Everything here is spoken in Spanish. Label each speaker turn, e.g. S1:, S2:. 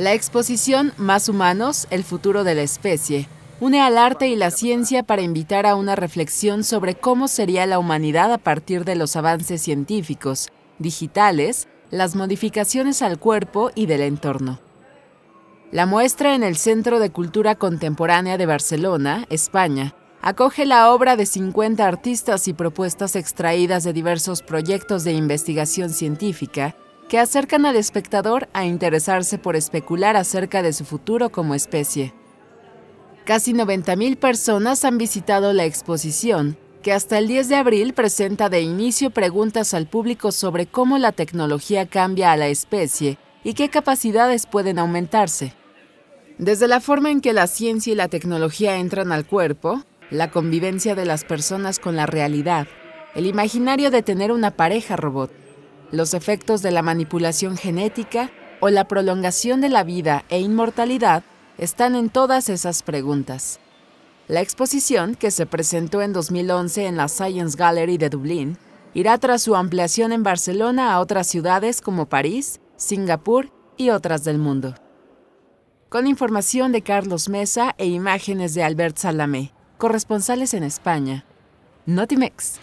S1: La exposición Más Humanos, el futuro de la especie, une al arte y la ciencia para invitar a una reflexión sobre cómo sería la humanidad a partir de los avances científicos, digitales, las modificaciones al cuerpo y del entorno. La muestra en el Centro de Cultura Contemporánea de Barcelona, España, acoge la obra de 50 artistas y propuestas extraídas de diversos proyectos de investigación científica que acercan al espectador a interesarse por especular acerca de su futuro como especie. Casi 90.000 personas han visitado la exposición, que hasta el 10 de abril presenta de inicio preguntas al público sobre cómo la tecnología cambia a la especie y qué capacidades pueden aumentarse. Desde la forma en que la ciencia y la tecnología entran al cuerpo, la convivencia de las personas con la realidad, el imaginario de tener una pareja robot, los efectos de la manipulación genética o la prolongación de la vida e inmortalidad están en todas esas preguntas. La exposición, que se presentó en 2011 en la Science Gallery de Dublín, irá tras su ampliación en Barcelona a otras ciudades como París, Singapur y otras del mundo. Con información de Carlos Mesa e imágenes de Albert Salamé, corresponsales en España. Notimex.